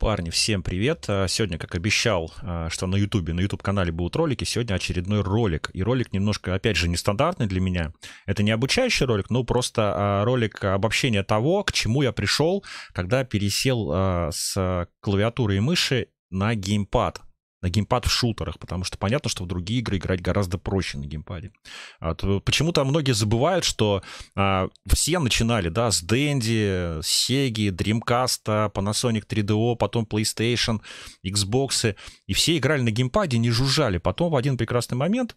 Парни, всем привет! А, сегодня, как обещал, а, что на Ютубе, на Ютуб-канале будут ролики, сегодня очередной ролик. И ролик немножко, опять же, нестандартный для меня. Это не обучающий ролик, но просто а, ролик обобщения того, к чему я пришел, когда пересел с клавиатуры и мыши на геймпад на геймпад в шутерах, потому что понятно, что в другие игры играть гораздо проще на геймпаде. А почему-то многие забывают, что а, все начинали, да, с Dendy, Sega, Dreamcast, Panasonic 3DO, потом PlayStation, Xbox, и все играли на геймпаде, не жужжали. Потом в один прекрасный момент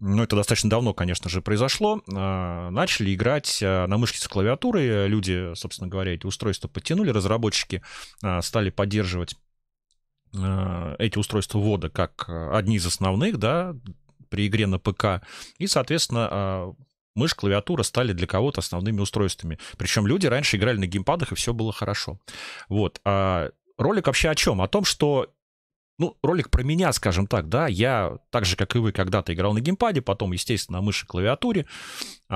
ну, это достаточно давно, конечно же, произошло, а, начали играть а, на мышке с клавиатурой. Люди, собственно говоря, эти устройства подтянули, разработчики стали поддерживать Э, эти устройства ввода как э, одни из основных, да, при игре на ПК. И, соответственно, а, мышь, клавиатура стали для кого-то основными устройствами. Причем люди раньше играли на геймпадах, и все было хорошо. Вот. А ролик вообще о чем? О том, что ну, ролик про меня, скажем так, да, я так же, как и вы, когда-то играл на геймпаде, потом, естественно, на мыши клавиатуре,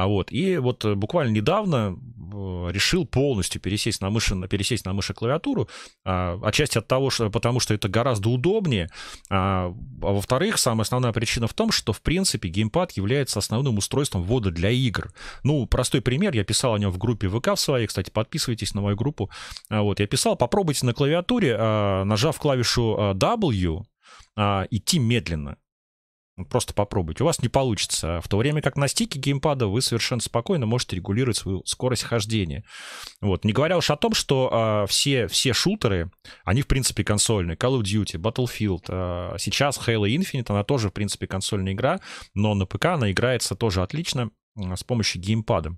а вот, и вот э, буквально недавно э, решил полностью пересесть на мыши, пересесть на мыши клавиатуру, а, отчасти от того, что, потому что это гораздо удобнее, а, а во-вторых, самая основная причина в том, что, в принципе, геймпад является основным устройством ввода для игр. Ну, простой пример, я писал о нем в группе ВК в своей, кстати, подписывайтесь на мою группу, а, вот, я писал, попробуйте на клавиатуре, а, нажав клавишу а, W, а, идти медленно. Ну, просто попробуйте. У вас не получится. А в то время как на стике геймпада вы совершенно спокойно можете регулировать свою скорость хождения. Вот. Не говоря уж о том, что а, все, все шутеры, они в принципе консольные. Call of Duty, Battlefield. А, сейчас Halo Infinite, она тоже в принципе консольная игра, но на ПК она играется тоже отлично а, с помощью геймпада.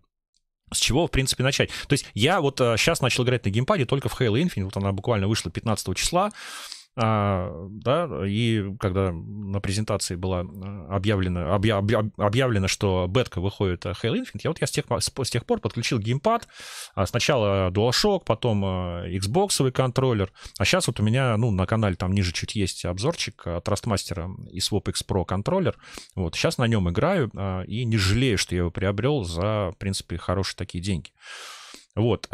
С чего, в принципе, начать? То есть я вот а, сейчас начал играть на геймпаде только в Halo Infinite. Вот она буквально вышла 15 числа а, да, и когда на презентации было а, объявлено, объя, объявлено, что бетка выходит а, Halo Infinite, я вот я с тех, с, с тех пор подключил геймпад, а, сначала DualShock, потом Xbox контроллер, а сейчас вот у меня, ну, на канале там ниже чуть есть обзорчик Trustmaster и Swap X Pro контроллер, вот, сейчас на нем играю и не жалею, что я его приобрел за, в принципе, хорошие такие деньги. Вот,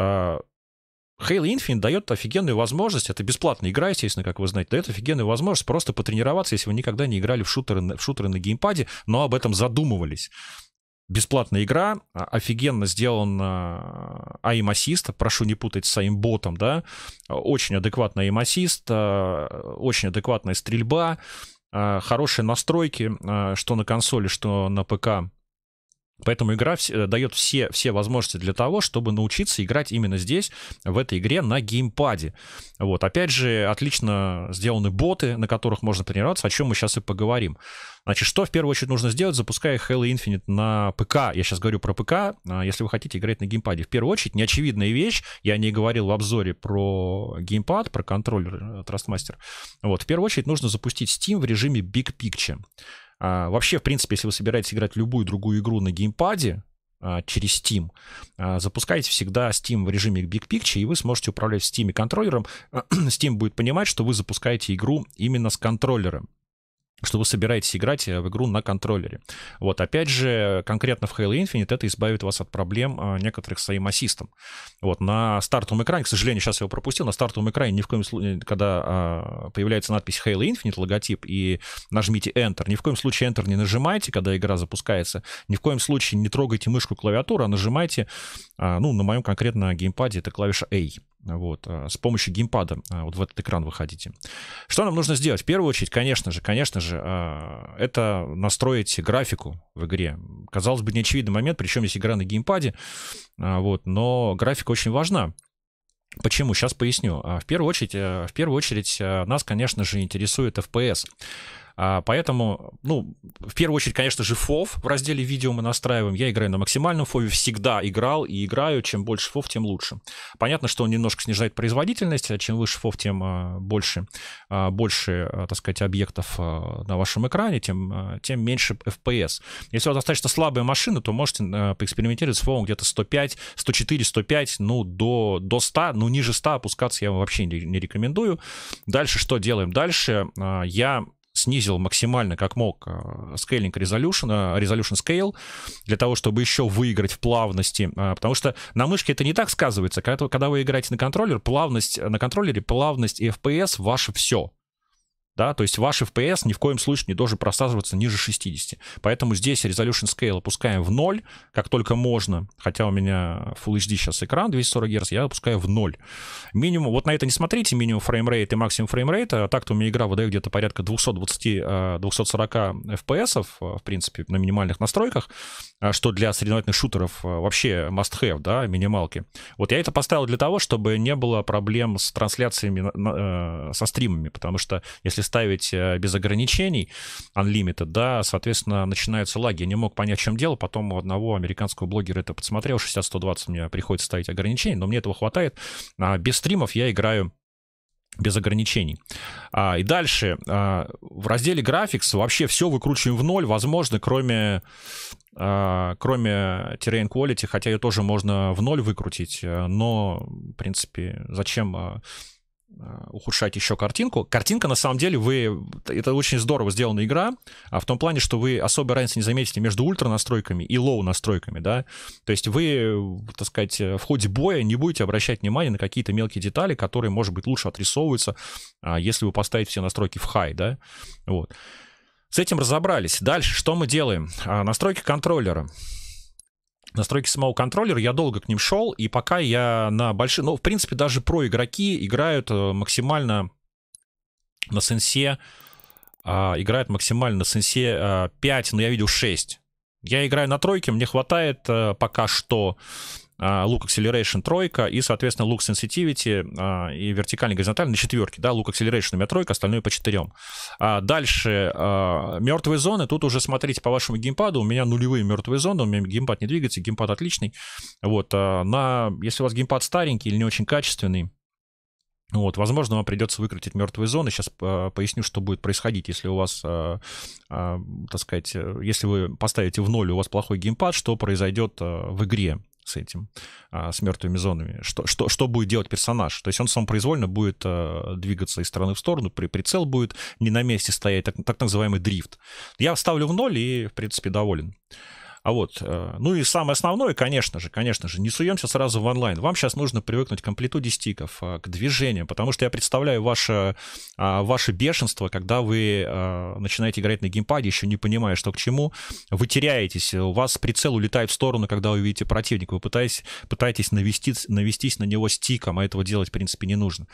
Хейл Infinite дает офигенную возможность, это бесплатная игра, естественно, как вы знаете, дает офигенную возможность просто потренироваться, если вы никогда не играли в шутеры, в шутеры на геймпаде, но об этом задумывались. Бесплатная игра, а, офигенно сделан а, aim ассист прошу не путать с aim ботом, да, очень адекватный aim ассист, очень адекватная стрельба, а, хорошие настройки, что на консоли, что на ПК, Поэтому игра э, дает все, все возможности для того, чтобы научиться играть именно здесь, в этой игре на геймпаде. Вот, опять же, отлично сделаны боты, на которых можно тренироваться, о чем мы сейчас и поговорим. Значит, что в первую очередь нужно сделать, запуская Halo Infinite на ПК? Я сейчас говорю про ПК, а, если вы хотите играть на геймпаде. В первую очередь, неочевидная вещь, я не говорил в обзоре про геймпад, про контроллер э, Trustmaster. Вот, в первую очередь нужно запустить Steam в режиме Big Picture. А, вообще, в принципе, если вы собираетесь играть любую другую игру на геймпаде, а, через Steam. А, запускайте всегда Steam в режиме Big Picture, и вы сможете управлять Steam контроллером. Steam будет понимать, что вы запускаете игру именно с контроллером что вы собираетесь играть э, в игру на контроллере. Вот, опять же, конкретно в Halo Infinite это избавит вас от проблем э, некоторых с aim ассистом. Вот, на стартовом экране, к сожалению, сейчас я его пропустил, на стартовом экране ни в коем случае, э, когда а, появляется надпись Halo Infinite, логотип, и нажмите Enter, ни в коем случае Enter не нажимайте, когда игра запускается, ни в коем случае не трогайте мышку клавиатуры, а нажимайте, а, ну, на моем конкретно геймпаде это клавиша A вот, а, с помощью геймпада а, вот в этот экран выходите. Что нам нужно сделать? В первую очередь, конечно же, конечно же, а, это настроить графику в игре. Казалось бы, неочевидный момент, причем есть игра на геймпаде, вот, но графика очень важна. Почему? Сейчас поясню. В первую очередь, э, в первую очередь э, нас, конечно же, интересует FPS. А, поэтому, ну, в первую очередь, конечно же, фов в разделе видео мы настраиваем. Я играю на максимальном фове, всегда играл и играю. Чем больше фов, тем лучше. Понятно, что он немножко снижает производительность, а чем выше фов, тем а, больше, а, больше так сказать, объектов на вашем экране, тем, тем меньше FPS. Если у вас достаточно слабая машина, то можете поэкспериментировать с фовом где-то 105, 104, 105, ну, до, до 100, ну, ниже 100 опускаться я вам вообще не, не рекомендую. Дальше что делаем? Дальше я снизил максимально, как мог, э, скейлинг resolution, resolution scale, для того, чтобы еще выиграть в плавности, э, потому что на мышке это не так сказывается. Когда, когда вы играете на контроллер, плавность на контроллере, плавность и FPS ваше все да, то есть ваш FPS ни в коем случае не должен просаживаться ниже 60. Поэтому здесь resolution scale опускаем в 0, как только можно, хотя у меня Full HD сейчас экран 240 Гц, я опускаю в 0. Минимум, вот на это не смотрите, минимум фреймрейт и максимум фреймрейт, а так-то у меня игра выдает где-то порядка 220-240 э, FPS, э, в принципе, на минимальных настройках, э, что для соревновательных шутеров вообще must-have, да, минималки. Вот я это поставил для того, чтобы не было проблем с трансляциями, со стримами, потому что если ставить э, без ограничений, unlimited, да, соответственно, начинаются лаги. Я не мог понять, в чем дело, потом у одного американского блогера это подсмотрел, 60-120 мне приходится ставить ограничения, но мне этого хватает. А без стримов я играю без ограничений. А, и дальше а, в разделе Graphics вообще все выкручиваем в ноль, возможно, кроме а, кроме Terrain Quality, хотя ее тоже можно в ноль выкрутить, э, но, в принципе, зачем а, а, ухудшать еще картинку. Картинка, на самом деле, вы... Это очень здорово сделана игра, а в том плане, что вы особой разницы не заметите между ультра настройками и лоу настройками, да. То есть вы, так сказать, в ходе боя не будете обращать внимание на какие-то мелкие детали, которые, может быть, лучше отрисовываются, а, если вы поставите все настройки в хай, да. Вот. С этим разобрались. Дальше что мы делаем? А, настройки контроллера настройки самого контроллера, я долго к ним шел, и пока я на большие... Ну, в принципе, даже про игроки играют э, максимально на сенсе... А, играют максимально на сенсе 5, э, но я видел 6. Я играю на тройке, мне хватает э, пока что. А, Look Acceleration тройка и, соответственно, Look Sensitivity а, и вертикальный, горизонтальный на четверке, да, Look Acceleration у меня тройка, остальное по четырем. А дальше мертвые зоны, тут уже смотрите по вашему геймпаду, у меня нулевые мертвые зоны, у меня геймпад не двигается, геймпад отличный. Вот, на, если у вас геймпад старенький или не очень качественный, вот, возможно, вам придется выкрутить мертвые зоны. Сейчас э, поясню, что будет происходить, если у вас, э, э, так сказать, э, если вы поставите в ноль, у вас плохой геймпад, что произойдет э, в игре с этим, а, с мертвыми зонами. Что, что, что будет делать персонаж? То есть он самопроизвольно будет э, двигаться из стороны в сторону, при прицел будет не на месте стоять, так, так называемый дрифт. Я ставлю в ноль и, в принципе, доволен. А вот, э, ну и самое основное, конечно же, конечно же, не суемся сразу в онлайн. Вам сейчас нужно привыкнуть к амплитуде стиков, а, к движениям, потому что я представляю ваше, а, ваше бешенство, когда вы а, начинаете играть на геймпаде, еще не понимая, что к чему, вы теряетесь, у вас прицел улетает в сторону, когда вы видите противника, вы пытаетесь, пытаетесь навестись, навестись на него стиком, а этого делать, в принципе, не нужно.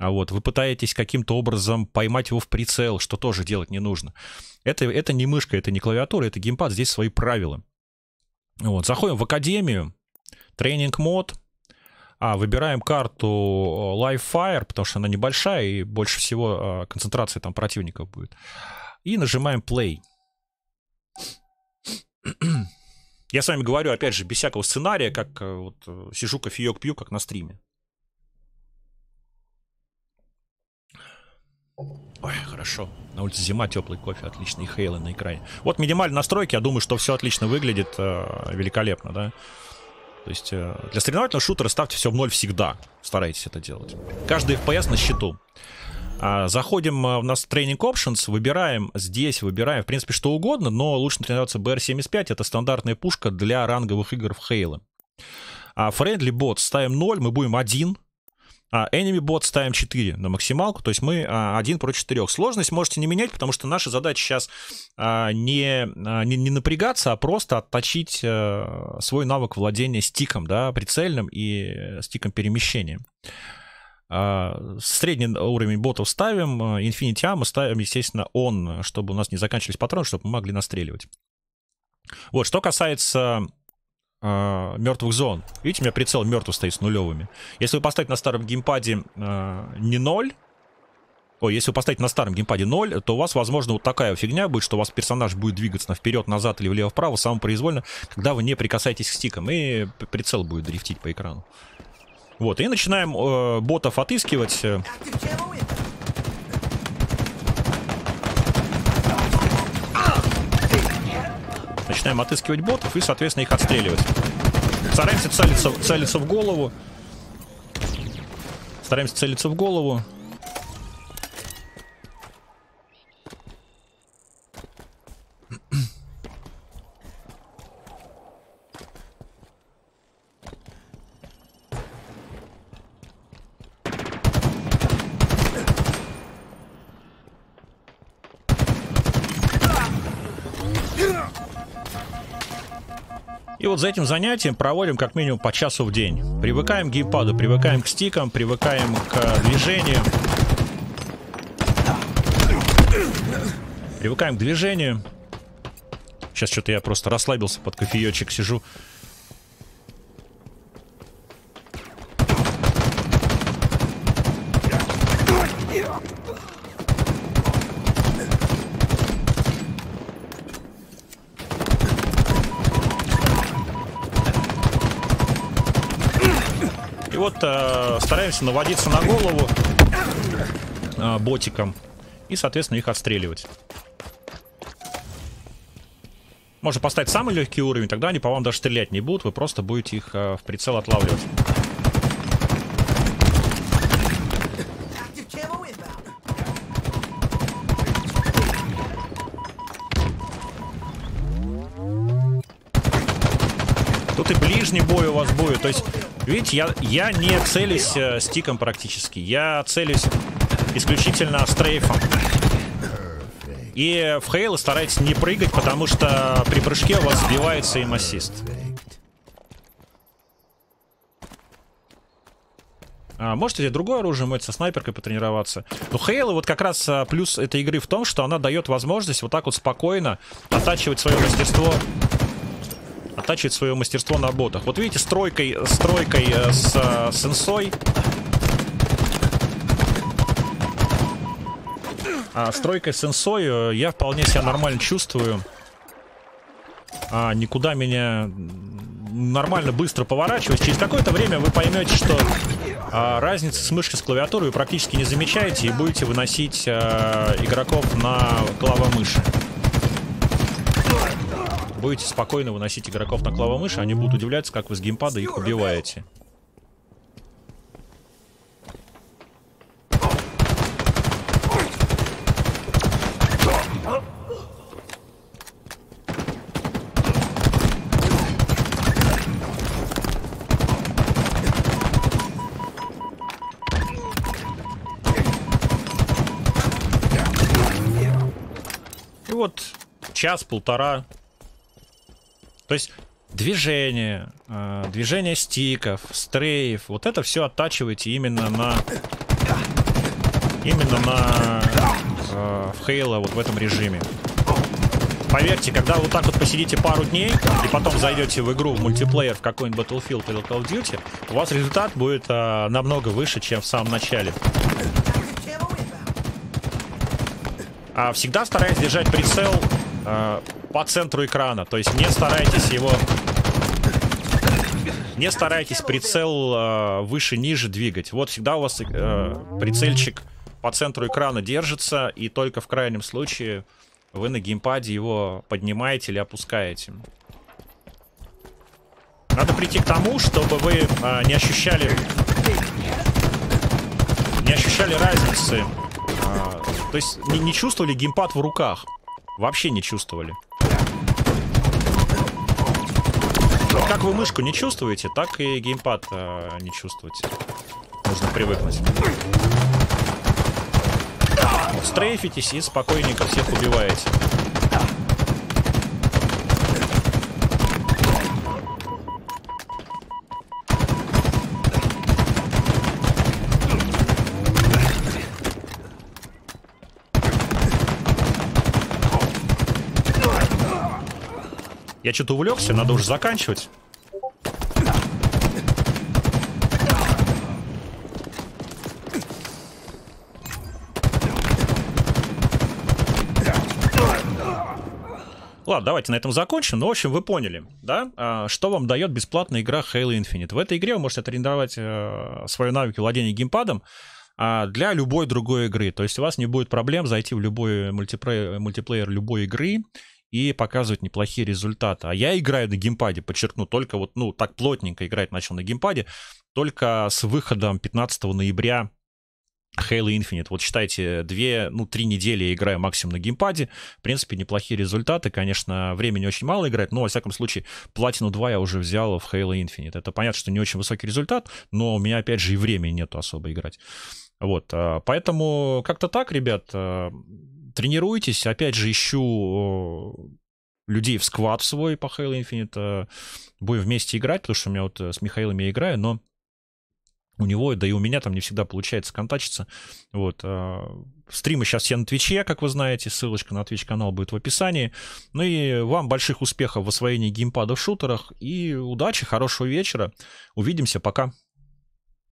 А вот вы пытаетесь каким-то образом поймать его в прицел, что тоже делать не нужно. Это, это не мышка, это не клавиатура, это геймпад, здесь свои правила. Вот, заходим в академию, тренинг мод, а, выбираем карту э, Life Fire, потому что она небольшая и больше всего а, концентрация там противников будет. И нажимаем play. Я с вами говорю, опять же, без всякого сценария, как э, вот э, сижу кофеек пью, как на стриме. Ой, хорошо. На улице зима, теплый кофе, отличный И Хейла на экране. Вот минимальные настройки, я думаю, что все отлично выглядит. Э, великолепно, да? То есть э, для соревновательного шутера ставьте все в ноль всегда. Старайтесь это делать. Каждый FPS на счету. А, заходим э, в нас тренинг Options, выбираем здесь, выбираем, в принципе, что угодно, но лучше тренироваться BR-75, это стандартная пушка для ранговых игр в Хейла. А Friendly Bot ставим 0, мы будем 1, а enemy bot ставим 4 на максималку, то есть мы 1 а, против 4. Сложность можете не менять, потому что наша задача сейчас а, не, а, не, не напрягаться, а просто отточить э, свой навык владения стиком, да, прицельным и э, стиком перемещения. Средний уровень ботов ставим, э, Infinity мы ставим, естественно, он, чтобы у нас не заканчивались патроны, чтобы мы могли настреливать. Вот, что касается э, а, мертвых зон. Видите, у меня прицел мертвый стоит с нулевыми. Если вы поставить на старом геймпаде э, не 0, Ой, если вы поставить на старом геймпаде 0, то у вас, возможно, вот такая фигня будет, что у вас персонаж будет двигаться вперед, назад или влево-вправо самопроизвольно, когда вы не прикасаетесь к стикам, и прицел будет дрифтить по экрану. Вот, и начинаем э, ботов отыскивать. начинаем отыскивать ботов и, соответственно, их отстреливать. Стараемся целиться, целиться в голову. Стараемся целиться в голову. вот за этим занятием проводим как минимум по часу в день. Привыкаем к геймпаду, привыкаем к стикам, привыкаем к э, движению. Привыкаем к движению. Сейчас что-то я просто расслабился под кофеечек, сижу. И вот э, стараемся наводиться на голову э, ботиком. И, соответственно, их отстреливать. Можно поставить самый легкий уровень, тогда они по вам даже стрелять не будут, вы просто будете их э, в прицел отлавливать. Тут и ближний бой у вас будет. То есть, видите, я, я не целюсь э, стиком практически. Я целюсь исключительно стрейфом. И в Хейла старайтесь не прыгать, потому что при прыжке у вас сбивается им ассист. А, можете где другое оружие мыть, со снайперкой потренироваться. Но Хейла вот как раз а, плюс этой игры в том, что она дает возможность вот так вот спокойно оттачивать свое мастерство оттачивает свое мастерство на работах. Вот видите, стройкой, стройкой э, с э, сенсой. А, стройкой с сенсой э, я вполне себя нормально чувствую. А, никуда меня нормально быстро поворачивать. Через какое-то время вы поймете, что а, разницы с мышкой с клавиатурой вы практически не замечаете и будете выносить а, игроков на клавомыши. мыши будете спокойно выносить игроков на клавомыши, они будут удивляться, как вы с геймпада их убиваете. час-полтора то есть движение, э, движение стиков, стрейф, вот это все оттачиваете именно на... Именно на... Э, в хейла вот в этом режиме. Поверьте, когда вот так вот посидите пару дней и потом зайдете в игру в мультиплеер в какой-нибудь Battlefield или Call of Duty, у вас результат будет а, намного выше, чем в самом начале. А всегда стараясь держать прицел Э, по центру экрана. То есть не старайтесь его... Не старайтесь прицел э, выше-ниже двигать. Вот всегда у вас э, прицельчик по центру экрана держится, и только в крайнем случае вы на геймпаде его поднимаете или опускаете. Надо прийти к тому, чтобы вы э, не ощущали не ощущали разницы. Э, то есть не, не чувствовали геймпад в руках. Вообще не чувствовали. Вот как вы мышку не чувствуете, так и геймпад э, не чувствуете. Нужно привыкнуть. Вот, стрейфитесь и спокойненько всех убиваете. Я что-то увлекся, надо уже заканчивать. Ладно, давайте на этом закончим. Ну, в общем, вы поняли, да? А, что вам дает бесплатная игра Halo Infinite? В этой игре вы можете тренировать э, свои навыки владения геймпадом а, для любой другой игры. То есть у вас не будет проблем зайти в любой мультиплеер, мультиплеер любой игры и показывает неплохие результаты. А я играю на геймпаде, подчеркну, только вот, ну, так плотненько играть начал на геймпаде, только с выходом 15 ноября Halo Infinite. Вот считайте, две, ну, три недели я играю максимум на геймпаде. В принципе, неплохие результаты. Конечно, времени очень мало играть, но, во всяком случае, платину 2 я уже взял в Halo Infinite. Это понятно, что не очень высокий результат, но у меня, опять же, и времени нету особо играть. Вот, а, поэтому как-то так, ребят, а, тренируйтесь. Опять же, ищу людей в сквад свой по Halo Infinite. Э, будем вместе играть, потому что у меня вот э, с Михаилом я играю, но у него, да и у меня там не всегда получается контачиться. Вот. Э, стримы сейчас все на Твиче, как вы знаете. Ссылочка на Твич-канал будет в описании. Ну и вам больших успехов в освоении геймпада в шутерах. И удачи, хорошего вечера. Увидимся, пока.